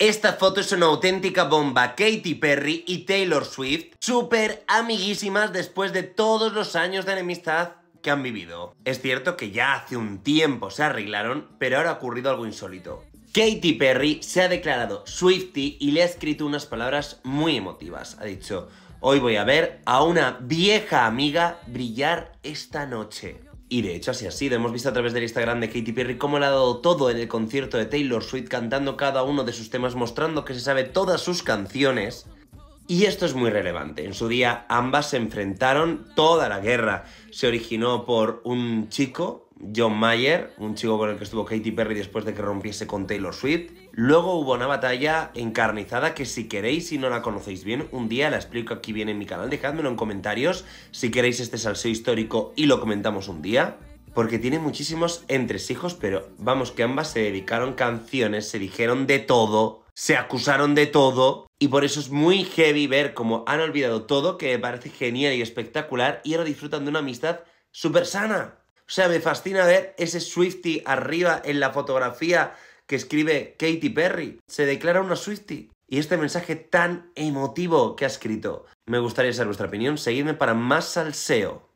Esta foto es una auténtica bomba. Katy Perry y Taylor Swift, súper amiguísimas después de todos los años de enemistad que han vivido. Es cierto que ya hace un tiempo se arreglaron, pero ahora ha ocurrido algo insólito. Katy Perry se ha declarado Swifty y le ha escrito unas palabras muy emotivas. Ha dicho, hoy voy a ver a una vieja amiga brillar esta noche. Y de hecho así ha sido, hemos visto a través del Instagram de Katy Perry cómo le ha dado todo en el concierto de Taylor Swift cantando cada uno de sus temas mostrando que se sabe todas sus canciones. Y esto es muy relevante, en su día ambas se enfrentaron, toda la guerra se originó por un chico John Mayer, un chico con el que estuvo Katy Perry después de que rompiese con Taylor Swift. Luego hubo una batalla encarnizada que si queréis, y no la conocéis bien, un día la explico aquí bien en mi canal, Dejadmelo en comentarios si queréis este salseo histórico y lo comentamos un día. Porque tiene muchísimos entresijos, pero vamos que ambas se dedicaron canciones, se dijeron de todo, se acusaron de todo. Y por eso es muy heavy ver cómo han olvidado todo, que me parece genial y espectacular, y ahora disfrutan de una amistad súper sana. O sea, me fascina ver ese Swifty arriba en la fotografía que escribe Katy Perry. Se declara una Swifty. Y este mensaje tan emotivo que ha escrito. Me gustaría saber vuestra opinión. Seguidme para más salseo.